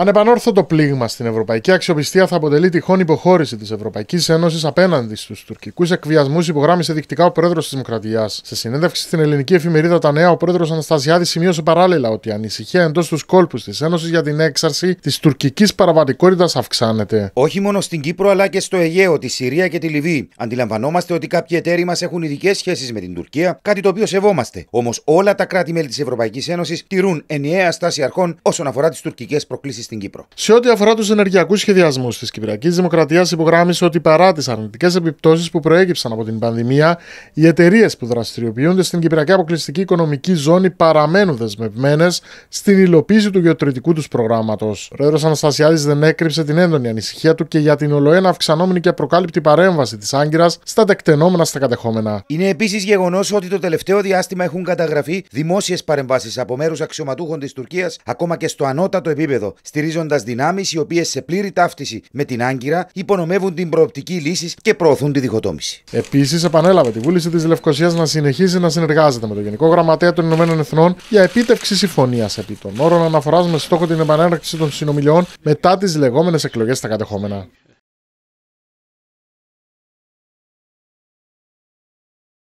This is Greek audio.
Ανεπανόρθωτο πλήγμα στην ευρωπαϊκή αξιοπιστία θα αποτελεί τυχόν υποχώρηση της Ευρωπαϊκής Ένωσης απέναντι στους τουρκικούς εκβιασμούς, υπογράμμισε δεικτικά ο πρόεδρος της Δημοκρατίας. Σε συνέντευξη στην ελληνική εφημερίδα Τα Νέα, ο πρόεδρος Αναστασιάδης σημείωσε παράλληλα ότι η ανησυχία εντός τους κόλπους της Ένωσης για την έξαρση της τουρκικής παραβατικότητας αυξάνεται. Όχι μόνο στην Κύπρο αλλά και στο Αιγαίο, τη Συρία και τη Λιβύη. Αντιλαμβανόμαστε ότι κάποιοι εταίροι μας έχουν ειδικές σχέσεις με την Τουρκία, κάτι το οποίο σεβόμαστε. Όμως όλα τα κράτη-μέλη της Ευρωπαϊκής Ένωσης τηρούν ενιαία στάση αρχών όσον αφορά τις τουρκικές προκλήσεις στην Κύπρο. Σε ό,τι αφορά τους ενεργειακούς σχεδιασμούς της Κυπριακής Δημοκρατίας, υπογράμμισε ότι παρά τις αρνητικές επιπτώσεις που προέκυψαν από την πανδημία, οι εταιρείες που δραστηριοποιούνται στην Κυπριακή Αποκλειστική Οικονομική Ζώνη παραμένουν δεσμευμένες στην υλοποίηση του γεωτρητικού τους προγράμματος. Ο πρόεδρος Αναστασιάδης δεν έκρυψε την έντονη ανησυχία του και για την ολοένα αυξανόμενη και προκάλυπτη παρέμβαση της Άγκυρας στα τεκτενόμενα στα κατεχόμενα. Είναι επίσης γεγονός ότι το τελευταίο διάστημα έχουν καταγραφεί δημόσιες παρεμβάσεις από μέρους αξιωματούχων της Τουρκίας ακόμα και στο ανώτατο επίπεδο στηρίζοντας δυνάμεις οι οποίες σε πλήρη ταύτιση με την Άγκυρα υπονομεύουν την προοπτική λύσης και προωθούν τη διχοτόμηση. Επίσης, επανέλαβε τη βούληση της Λευκοσίας να συνεχίζει να συνεργάζεται με το Γενικό Γραμματέα των Ηνωμένων Εθνών για επίτευξη συμφωνίας επί των όρων αναφοράς με στόχο την επανέναρξη των συνομιλιών μετά τις λεγόμενες εκλογές στα κατεχόμενα.